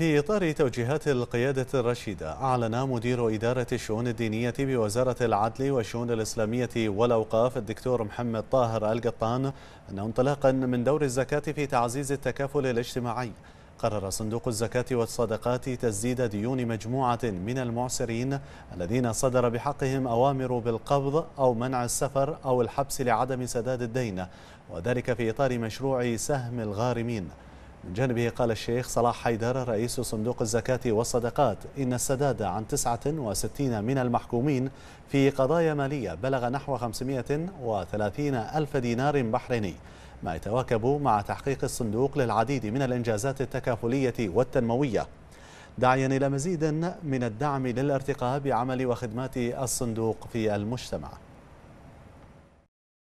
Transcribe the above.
في إطار توجيهات القيادة الرشيدة أعلن مدير إدارة الشؤون الدينية بوزارة العدل والشؤون الإسلامية والأوقاف الدكتور محمد طاهر القطان أنه انطلاقا من دور الزكاة في تعزيز التكافل الاجتماعي قرر صندوق الزكاة والصدقات تسديد ديون مجموعة من المعسرين الذين صدر بحقهم أوامر بالقبض أو منع السفر أو الحبس لعدم سداد الدين وذلك في إطار مشروع سهم الغارمين من جانبه قال الشيخ صلاح حيدر رئيس صندوق الزكاة والصدقات إن السداد عن 69 من المحكومين في قضايا مالية بلغ نحو 530 ألف دينار بحريني ما يتواكب مع تحقيق الصندوق للعديد من الإنجازات التكافلية والتنموية داعيا إلى مزيد من الدعم للارتقاء بعمل وخدمات الصندوق في المجتمع